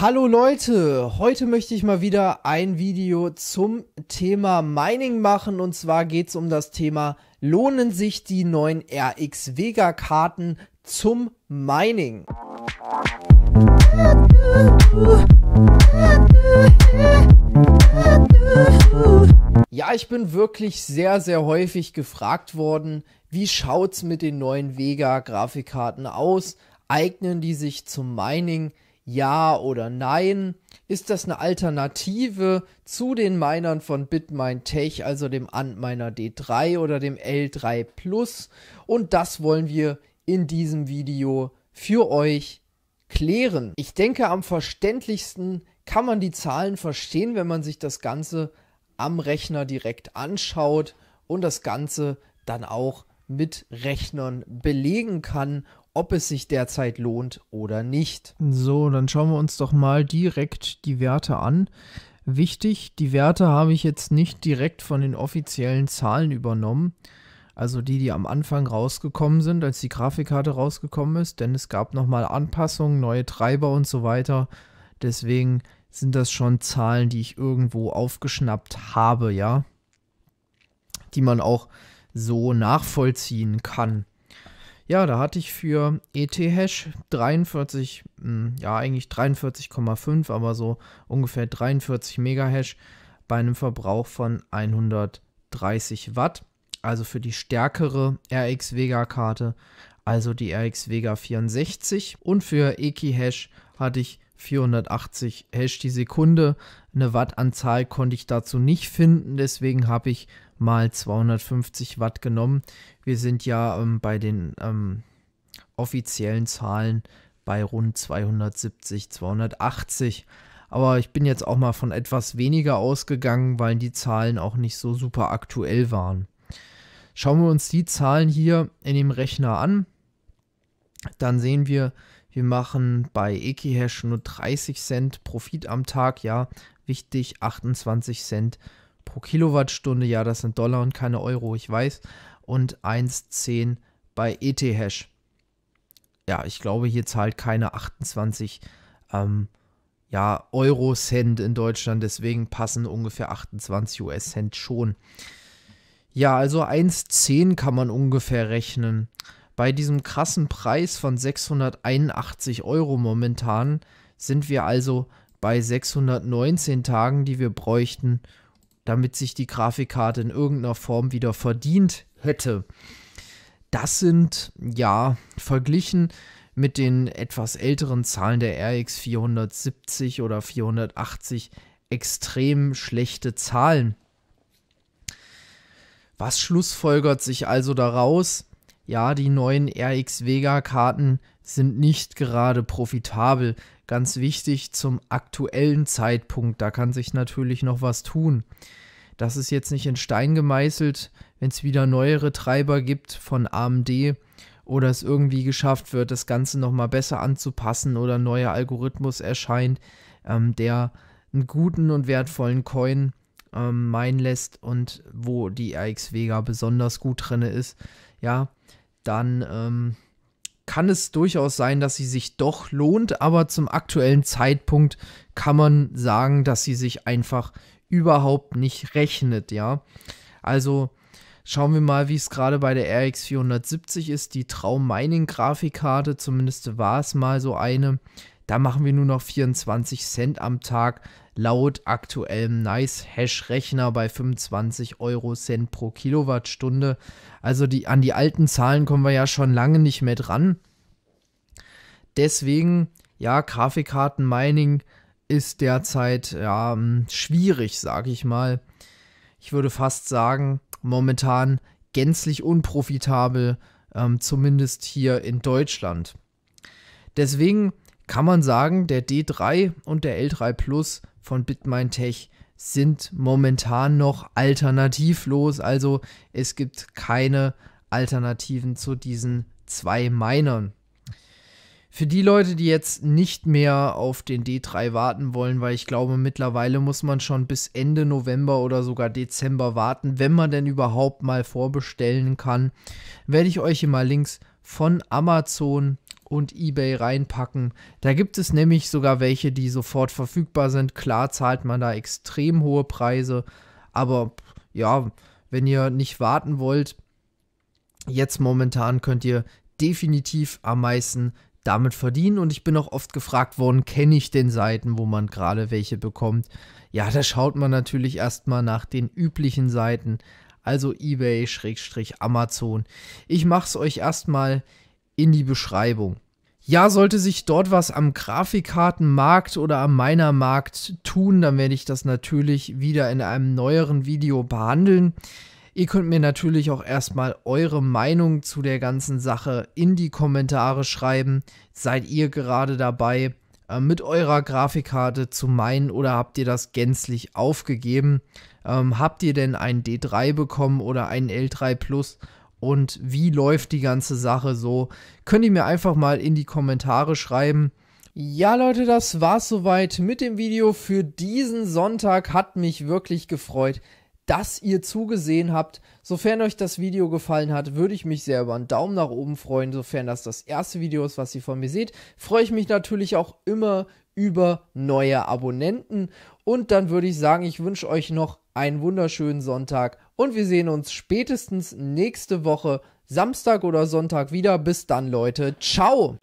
Hallo Leute, heute möchte ich mal wieder ein Video zum Thema Mining machen und zwar geht es um das Thema, lohnen sich die neuen RX Vega Karten zum Mining? Ja, ich bin wirklich sehr, sehr häufig gefragt worden, wie schaut's mit den neuen Vega Grafikkarten aus? Eignen die sich zum Mining? ja oder nein? Ist das eine Alternative zu den Minern von BitMineTech, also dem Antminer D3 oder dem L3 Plus? Und das wollen wir in diesem Video für euch klären. Ich denke, am verständlichsten kann man die Zahlen verstehen, wenn man sich das Ganze am Rechner direkt anschaut und das Ganze dann auch mit Rechnern belegen kann ob es sich derzeit lohnt oder nicht. So, dann schauen wir uns doch mal direkt die Werte an. Wichtig, die Werte habe ich jetzt nicht direkt von den offiziellen Zahlen übernommen, also die, die am Anfang rausgekommen sind, als die Grafikkarte rausgekommen ist, denn es gab nochmal Anpassungen, neue Treiber und so weiter. Deswegen sind das schon Zahlen, die ich irgendwo aufgeschnappt habe, ja, die man auch so nachvollziehen kann. Ja, da hatte ich für ETH-Hash 43, hm, ja eigentlich 43,5, aber so ungefähr 43 Megahash bei einem Verbrauch von 130 Watt. Also für die stärkere RX Vega Karte, also die RX Vega 64. Und für Eki-Hash hatte ich 480 Hash die Sekunde. Eine Wattanzahl konnte ich dazu nicht finden, deswegen habe ich mal 250 Watt genommen. Wir sind ja ähm, bei den ähm, offiziellen Zahlen bei rund 270, 280. Aber ich bin jetzt auch mal von etwas weniger ausgegangen, weil die Zahlen auch nicht so super aktuell waren. Schauen wir uns die Zahlen hier in dem Rechner an, dann sehen wir, wir machen bei Ekihash nur 30 Cent Profit am Tag, ja, wichtig, 28 Cent pro Kilowattstunde, ja, das sind Dollar und keine Euro, ich weiß, und 1,10 bei Ethash. Ja, ich glaube, hier zahlt keine 28 ähm, ja, Euro Cent in Deutschland, deswegen passen ungefähr 28 US Cent schon. Ja, also 1,10 kann man ungefähr rechnen. Bei diesem krassen Preis von 681 Euro momentan sind wir also bei 619 Tagen, die wir bräuchten, damit sich die Grafikkarte in irgendeiner Form wieder verdient hätte. Das sind, ja, verglichen mit den etwas älteren Zahlen der RX 470 oder 480 extrem schlechte Zahlen. Was schlussfolgert sich also daraus? ja, die neuen RX Vega-Karten sind nicht gerade profitabel. Ganz wichtig zum aktuellen Zeitpunkt, da kann sich natürlich noch was tun. Das ist jetzt nicht in Stein gemeißelt, wenn es wieder neuere Treiber gibt von AMD oder es irgendwie geschafft wird, das Ganze nochmal besser anzupassen oder ein neuer Algorithmus erscheint, ähm, der einen guten und wertvollen Coin ähm, meinen lässt und wo die RX Vega besonders gut drin ist. Ja, dann ähm, kann es durchaus sein, dass sie sich doch lohnt, aber zum aktuellen Zeitpunkt kann man sagen, dass sie sich einfach überhaupt nicht rechnet, ja. Also schauen wir mal, wie es gerade bei der RX 470 ist, die Traum Mining Grafikkarte, zumindest war es mal so eine, da machen wir nur noch 24 Cent am Tag laut aktuellem Nice-Hash-Rechner bei 25 Euro Cent pro Kilowattstunde. Also die, an die alten Zahlen kommen wir ja schon lange nicht mehr dran. Deswegen, ja, Grafikkarten-Mining ist derzeit ja, hm, schwierig, sage ich mal. Ich würde fast sagen, momentan gänzlich unprofitabel, ähm, zumindest hier in Deutschland. Deswegen kann man sagen, der D3 und der L3 Plus von BitMineTech sind momentan noch alternativlos. Also es gibt keine Alternativen zu diesen zwei Minern. Für die Leute, die jetzt nicht mehr auf den D3 warten wollen, weil ich glaube, mittlerweile muss man schon bis Ende November oder sogar Dezember warten, wenn man denn überhaupt mal vorbestellen kann, werde ich euch hier mal Links von Amazon und eBay reinpacken. Da gibt es nämlich sogar welche, die sofort verfügbar sind. Klar zahlt man da extrem hohe Preise, aber ja, wenn ihr nicht warten wollt, jetzt momentan könnt ihr definitiv am meisten damit verdienen. Und ich bin auch oft gefragt worden, kenne ich den Seiten, wo man gerade welche bekommt? Ja, da schaut man natürlich erstmal nach den üblichen Seiten, also eBay-Amazon. Ich mache es euch erstmal in die Beschreibung. Ja, sollte sich dort was am Grafikkartenmarkt oder am meiner Markt tun, dann werde ich das natürlich wieder in einem neueren Video behandeln. Ihr könnt mir natürlich auch erstmal eure Meinung zu der ganzen Sache in die Kommentare schreiben. Seid ihr gerade dabei, äh, mit eurer Grafikkarte zu meinen oder habt ihr das gänzlich aufgegeben? Ähm, habt ihr denn einen D3 bekommen oder einen L3 Plus und wie läuft die ganze Sache so. Könnt ihr mir einfach mal in die Kommentare schreiben. Ja, Leute, das war's soweit mit dem Video für diesen Sonntag. Hat mich wirklich gefreut, dass ihr zugesehen habt. Sofern euch das Video gefallen hat, würde ich mich sehr über einen Daumen nach oben freuen. Sofern das das erste Video ist, was ihr von mir seht, freue ich mich natürlich auch immer über neue Abonnenten. Und dann würde ich sagen, ich wünsche euch noch einen wunderschönen Sonntag und wir sehen uns spätestens nächste Woche Samstag oder Sonntag wieder. Bis dann, Leute. Ciao.